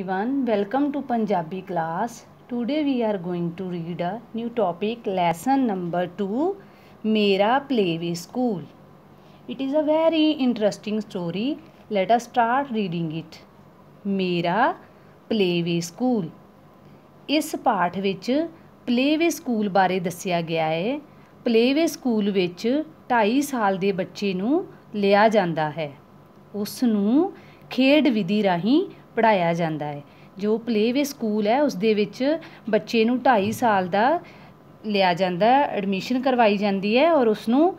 everyone welcome to punjabi class today we are going to read a new topic lesson number 2 mera playway school it is a very interesting story let us start reading it mera playway school is paath vich playway school bare dassya gaya hai playway school vich 2.5 ਸਾਲ de bacche nu liya janda hai us nu ਖੇਡ vidhi rahi ਪੜਾਇਆ ਜਾਂਦਾ ਹੈ ਜੋ Playway school ਹੈ ਉਸ ਦੇ ਵਿੱਚ ਬੱਚੇ ਨੂੰ 2.5 ਸਾਲ ਦਾ ਲਿਆ ਜਾਂਦਾ ਐਡਮਿਸ਼ਨ ਕਰਵਾਈ ਜਾਂਦੀ ਹੈ ਔਰ ਉਸ ਨੂੰ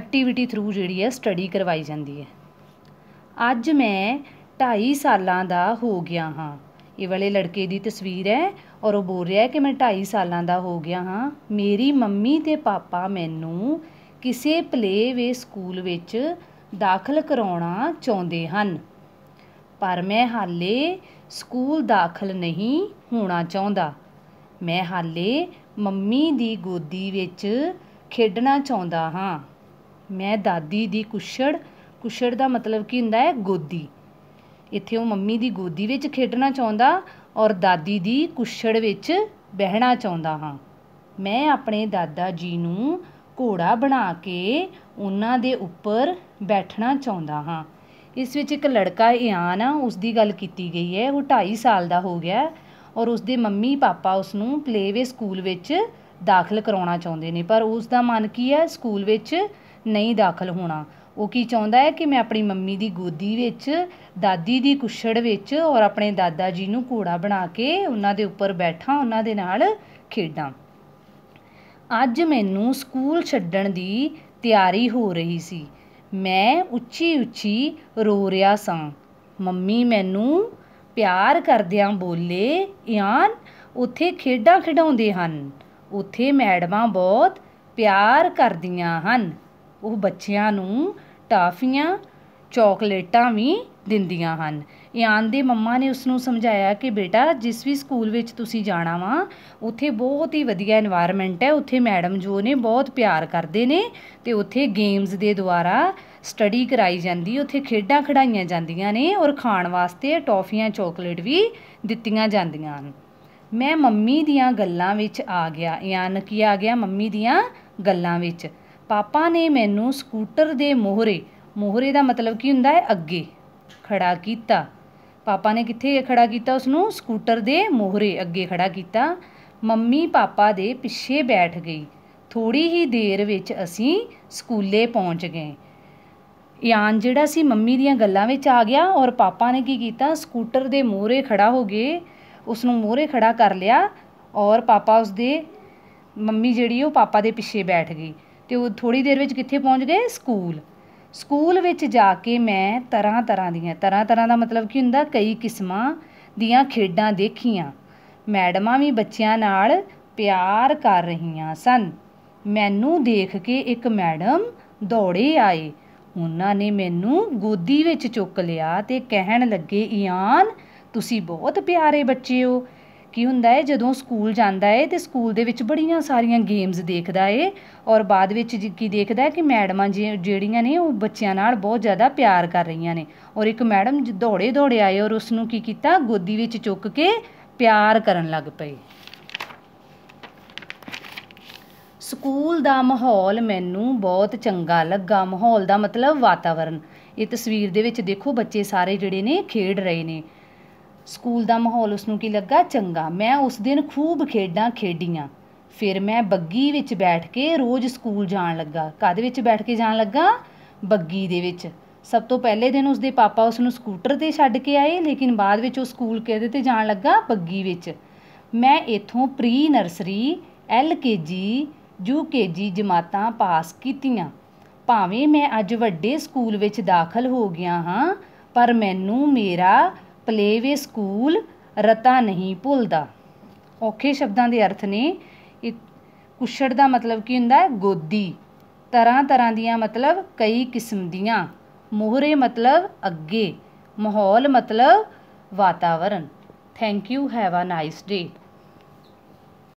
ਐਕਟੀਵਿਟੀ ਥਰੂ ਜਿਹੜੀ ਹੈ ਸਟੱਡੀ ਕਰਵਾਈ ਜਾਂਦੀ ਹੈ ਅੱਜ ਮੈਂ 2.5 ਸਾਲਾਂ ਦਾ ਹੋ ਗਿਆ ਹਾਂ ਇਹ ਵਾਲੇ ਲੜਕੇ ਦੀ ਤਸਵੀਰ ਹੈ ਔਰ ਉਹ ਬੋਲ ਰਿਹਾ ਹੈ ਕਿ ਮੈਂ 2.5 ਸਾਲਾਂ ਦਾ ਹੋ ਗਿਆ ਹਾਂ ਮੇਰੀ ਮੰਮੀ ਤੇ ਪਾਪਾ ਮੈਨੂੰ ਕਿਸੇ ਪਲੇਵੇ ਸਕੂਲ ਵਿੱਚ ਦਾਖਲ ਕਰਾਉਣਾ ਚਾਹੁੰਦੇ ਹਨ ਪਰ ਮੈਂ ਹਾਲੇ ਸਕੂਲ ਦਾਖਲ ਨਹੀਂ ਹੋਣਾ ਚਾਹੁੰਦਾ ਮੈਂ ਹਾਲੇ ਮੰਮੀ ਦੀ ਗੋਦੀ ਵਿੱਚ ਖੇਡਣਾ ਚਾਹੁੰਦਾ ਹਾਂ ਮੈਂ ਦਾਦੀ ਦੀ ਕੁਛੜ ਕੁਛੜ ਦਾ ਮਤਲਬ ਕੀ ਹੁੰਦਾ ਹੈ ਗੋਦੀ ਇੱਥੇ ਉਹ ਮੰਮੀ ਦੀ ਗੋਦੀ ਵਿੱਚ ਖੇਡਣਾ ਚਾਹੁੰਦਾ ਔਰ ਦਾਦੀ ਦੀ ਕੁਛੜ ਵਿੱਚ ਬਹਿਣਾ ਚਾਹੁੰਦਾ ਹਾਂ ਮੈਂ ਆਪਣੇ ਦਾਦਾ ਜੀ ਨੂੰ ਘੋੜਾ ਬਣਾ ਕੇ ਉਹਨਾਂ ਦੇ ਉੱਪਰ ਬੈਠਣਾ ਚਾਹੁੰਦਾ ਹਾਂ ਇਸ ਵਿੱਚ ਇੱਕ ਲੜਕਾ ਇਆਨ ਆ ਉਸ ਦੀ ਗੱਲ ਕੀਤੀ ਗਈ ਹੈ ਉਹ 2.5 ਸਾਲ ਦਾ ਹੋ ਗਿਆ ਔਰ ਉਸਦੇ ਮੰਮੀ ਪਾਪਾ ਉਸ ਨੂੰ ਪਲੇਵੇ ਸਕੂਲ ਵਿੱਚ ਦਾਖਲ ਕਰਾਉਣਾ ਚਾਹੁੰਦੇ ਨੇ ਪਰ ਉਸ ਦਾ ਮਨ ਕੀ ਹੈ ਸਕੂਲ ਵਿੱਚ ਨਹੀਂ ਦਾਖਲ ਹੋਣਾ ਉਹ ਕੀ ਚਾਹੁੰਦਾ ਹੈ ਕਿ ਮੈਂ ਆਪਣੀ ਮੰਮੀ ਦੀ ਗੋਦੀ ਵਿੱਚ ਦਾਦੀ ਦੀ ਕੁਛੜ ਵਿੱਚ ਔਰ ਆਪਣੇ ਦਾਦਾ ਜੀ ਨੂੰ ਘੋੜਾ ਬਣਾ ਕੇ ਉਹਨਾਂ ਦੇ ਉੱਪਰ ਬੈਠਾਂ ਉਹਨਾਂ ਦੇ ਨਾਲ ਖੇਡਾਂ ਅੱਜ ਮੈਨੂੰ ਸਕੂਲ ਛੱਡਣ ਦੀ ਤਿਆਰੀ ਹੋ ਰਹੀ ਸੀ ਮੈਂ ਉੱਚੀ ਉੱਚੀ ਰੋ ਰਿਆ ਸਾਂ ਮੰਮੀ ਮੈਨੂੰ ਪਿਆਰ ਕਰਦਿਆਂ ਬੋਲੇ ਇਆਨ ਉੱਥੇ ਖੇਡਾਂ ਖਿਡਾਉਂਦੇ ਹਨ ਉੱਥੇ ਮੈਡਮਾਂ ਬਹੁਤ ਪਿਆਰ ਕਰਦੀਆਂ ਹਨ ਉਹ ਬੱਚਿਆਂ ਨੂੰ ਟਾਫੀਆਂ ਚਾਕਲੇਟਾਂ ਵੀ ਦਿੰਦੀਆਂ ਹਨ ਇਆਨ ਦੇ ਮੰਮਾ ਨੇ ਉਸ ਨੂੰ ਸਮਝਾਇਆ ਕਿ ਬੇਟਾ ਜਿਸ ਵੀ ਸਕੂਲ ਵਿੱਚ ਤੁਸੀਂ ਜਾਣਾ ਵਾ ਉੱਥੇ ਬਹੁਤ ਹੀ ਵਧੀਆ এনवायरमेंट ਹੈ ਉੱਥੇ ਮੈਡਮ ਜੋ ਨੇ ਬਹੁਤ ਪਿਆਰ ਕਰਦੇ ਨੇ ਤੇ ਉੱਥੇ ਗੇਮਸ ਦੇ ਦੁਆਰਾ ਸਟੱਡੀ ਕਰਾਈ ਜਾਂਦੀ ਉੱਥੇ ਖੇਡਾਂ ਖੜਾਈਆਂ ਜਾਂਦੀਆਂ ਨੇ ਔਰ ਖਾਣ ਵਾਸਤੇ ਟੌਫੀਆਂ ਚਾਕਲੇਟ ਵੀ ਦਿੱਤੀਆਂ ਜਾਂਦੀਆਂ ਹਨ ਮੈਂ ਮੰਮੀ ਦੀਆਂ ਗੱਲਾਂ ਵਿੱਚ ਆ ਗਿਆ ਇਆਨ ਕੀ ਆ ਗਿਆ ਮੰਮੀ ਦੀਆਂ ਗੱਲਾਂ ਵਿੱਚ ਪਾਪਾ ਨੇ ਮੈਨੂੰ ਸਕੂਟਰ ਦੇ ਮੋਹਰੇ ਮੋਹਰੇ ਦਾ ਮਤਲਬ ਕੀ ਹੁੰਦਾ ਹੈ ਅੱਗੇ ਖੜਾ ਕੀਤਾ ਪਾਪਾ ਨੇ ਕਿੱਥੇ ਖੜਾ ਕੀਤਾ ਉਸ ਨੂੰ ਸਕੂਟਰ ਦੇ ਮੋਹਰੇ ਅੱਗੇ ਖੜਾ ਕੀਤਾ ਮੰਮੀ ਪਾਪਾ ਦੇ ਪਿੱਛੇ ਬੈਠ ਗਈ ਥੋੜੀ ਹੀ ਦੇਰ ਵਿੱਚ ਅਸੀਂ ਸਕੂਲੇ ਪਹੁੰਚ ਗਏ ਯਾਨ ਜਿਹੜਾ ਸੀ ਮੰਮੀ ਦੀਆਂ ਗੱਲਾਂ ਵਿੱਚ ਆ ਗਿਆ ਔਰ ਪਾਪਾ ਨੇ ਕੀ ਕੀਤਾ ਸਕੂਟਰ ਦੇ ਮੋਹਰੇ ਖੜਾ ਹੋ ਗਏ ਉਸ ਨੂੰ ਮੋਹਰੇ ਖੜਾ ਕਰ ਲਿਆ ਔਰ ਪਾਪਾ ਉਸ ਦੇ ਮੰਮੀ ਜਿਹੜੀ ਉਹ ਪਾਪਾ ਦੇ ਪਿੱਛੇ ਬੈਠ ਗਈ ਤੇ ਉਹ ਥੋੜੀ ਦੇਰ ਵਿੱਚ ਕਿੱਥੇ ਪਹੁੰਚ ਗਏ ਸਕੂਲ ਸਕੂਲ ਵਿੱਚ ਜਾ ਕੇ ਮੈਂ ਤਰ੍ਹਾਂ ਤਰ੍ਹਾਂ ਦੀਆਂ ਤਰ੍ਹਾਂ ਤਰ੍ਹਾਂ ਦਾ ਮਤਲਬ ਕੀ ਹੁੰਦਾ ਕਈ ਕਿਸਮਾਂ ਦੀਆਂ ਖੇਡਾਂ ਦੇਖੀਆਂ ਮੈਡਮਾਂ ਵੀ ਬੱਚਿਆਂ ਨਾਲ ਪਿਆਰ ਕਰ ਰਹੀਆਂ ਸਨ ਮੈਨੂੰ ਦੇਖ ਕੇ ਇੱਕ ਮੈਡਮ ਦੌੜੇ ਆਏ ਉਹਨਾਂ ਨੇ ਮੈਨੂੰ ਗੋਦੀ ਵਿੱਚ ਚੁੱਕ ਲਿਆ ਤੇ ਕਹਿਣ ਲੱਗੇ ਇਆਨ ਤੁਸੀਂ ਬਹੁਤ ਪਿਆਰੇ ਬੱਚੇ ਹੋ ਕੀ ਹੁੰਦਾ ਹੈ ਜਦੋਂ ਸਕੂਲ ਜਾਂਦਾ ਹੈ ਤੇ ਸਕੂਲ ਦੇ ਵਿੱਚ ਬੜੀਆਂ ਸਾਰੀਆਂ ਗੇਮਸ ਦੇਖਦਾ ਹੈ ਔਰ ਬਾਅਦ ਵਿੱਚ ਕੀ ਦੇਖਦਾ ਹੈ ਕਿ ਮੈਡਮਾਂ ਜਿਹੜੀਆਂ ਨੇ ਉਹ ਬੱਚਿਆਂ ਨਾਲ ਬਹੁਤ ਜ਼ਿਆਦਾ ਪਿਆਰ ਕਰ ਰਹੀਆਂ ਨੇ ਔਰ ਇੱਕ ਮੈਡਮ ਦੌੜੇ ਦੌੜੇ ਆਏ ਔਰ ਉਸ ਨੂੰ ਕੀ ਕੀਤਾ ਗੋਦੀ ਵਿੱਚ ਚੁੱਕ ਕੇ ਪਿਆਰ ਕਰਨ ਲੱਗ ਪਏ ਸਕੂਲ ਦਾ ਮਾਹੌਲ ਮੈਨੂੰ ਬਹੁਤ ਚੰਗਾ ਲੱਗਾ ਮਾਹੌਲ ਦਾ ਮਤਲਬ ਵਾਤਾਵਰਨ ਇਹ ਤਸਵੀਰ ਦੇ ਵਿੱਚ ਦੇਖੋ ਬੱਚੇ ਸਾਰੇ ਜਿਹੜੇ ਨੇ ਖੇਡ ਰਹੇ ਨੇ ਸਕੂਲ ਦਾ ਮਾਹੌਲ ਉਸ ਨੂੰ ਕੀ ਲੱਗਾ ਚੰਗਾ ਮੈਂ ਉਸ ਦਿਨ ਖੂਬ ਖੇਡਾਂ ਖੇਡੀਆਂ ਫਿਰ ਮੈਂ ਬੱਗੀ ਵਿੱਚ ਬੈਠ ਕੇ ਰੋਜ਼ ਸਕੂਲ ਜਾਣ ਲੱਗਾ ਕਾਦੇ ਵਿੱਚ ਬੈਠ ਕੇ ਜਾਣ ਲੱਗਾ ਬੱਗੀ ਦੇ ਵਿੱਚ ਸਭ ਤੋਂ ਪਹਿਲੇ ਦਿਨ ਉਸਦੇ ਪਾਪਾ ਉਸ ਨੂੰ ਸਕੂਟਰ ਤੇ ਛੱਡ ਕੇ ਆਏ ਲੇਕਿਨ ਬਾਅਦ ਵਿੱਚ ਉਹ ਸਕੂਲ ਕਿਹਦੇ ਤੇ ਜਾਣ ਲੱਗਾ ਬੱਗੀ ਵਿੱਚ ਮੈਂ ਇਥੋਂ ਪ੍ਰੀ ਨਰਸਰੀ ਐਲ ਕੇ ਜੀ ਯੂ ਕੇ ਜੀ ਜਮਾਤਾਂ ਪਾਸ ਕੀਤੀਆਂ ਭਾਵੇਂ ਮੈਂ ਅੱਜ ਵੱਡੇ ਸਕੂਲ ਵਿੱਚ ਦਾਖਲ ਹੋ ਗਿਆ ਹਾਂ ਪਰ ਮੈਨੂੰ ਮੇਰਾ ਪਲੇਵੇ ਸਕੂਲ ਰਤਾ ਨਹੀਂ ਭੁੱਲਦਾ ਔਖੇ ਸ਼ਬਦਾਂ ਦੇ ਅਰਥ ਨੇ ਕੁਛੜ ਦਾ ਮਤਲਬ ਕੀ ਹੁੰਦਾ ਗੋਦੀ ਤਰ੍ਹਾਂ ਤਰ੍ਹਾਂ ਦੀਆਂ ਮਤਲਬ ਕਈ ਕਿਸਮ ਦੀਆਂ ਮੋਹਰੇ ਮਤਲਬ ਅੱਗੇ ਮਾਹੌਲ ਮਤਲਬ ਵਾਤਾਵਰਨ thank you have a nice day